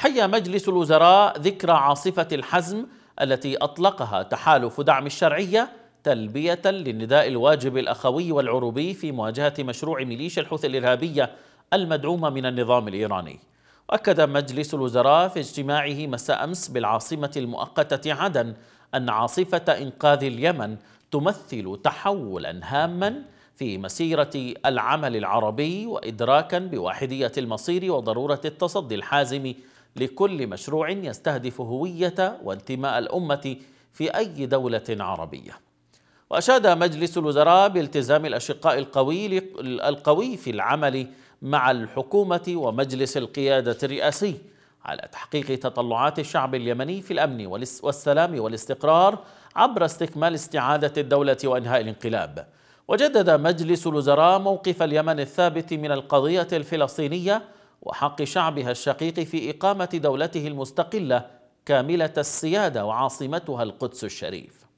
حيا مجلس الوزراء ذكرى عاصفة الحزم التي أطلقها تحالف دعم الشرعية تلبية للنداء الواجب الأخوي والعروبي في مواجهة مشروع ميليشيا الحوثي الإرهابية المدعومة من النظام الإيراني وأكد مجلس الوزراء في اجتماعه مساء أمس بالعاصمة المؤقتة عدن أن عاصفة إنقاذ اليمن تمثل تحولا هاما في مسيرة العمل العربي وإدراكا بواحدية المصير وضرورة التصدي الحازم لكل مشروع يستهدف هوية وانتماء الأمة في أي دولة عربية وأشاد مجلس الوزراء بالتزام الأشقاء القوي, القوي في العمل مع الحكومة ومجلس القيادة الرئاسي على تحقيق تطلعات الشعب اليمني في الأمن والسلام والاستقرار عبر استكمال استعادة الدولة وإنهاء الانقلاب وجدد مجلس الوزراء موقف اليمن الثابت من القضية الفلسطينية وحق شعبها الشقيق في إقامة دولته المستقلة كاملة السيادة وعاصمتها القدس الشريف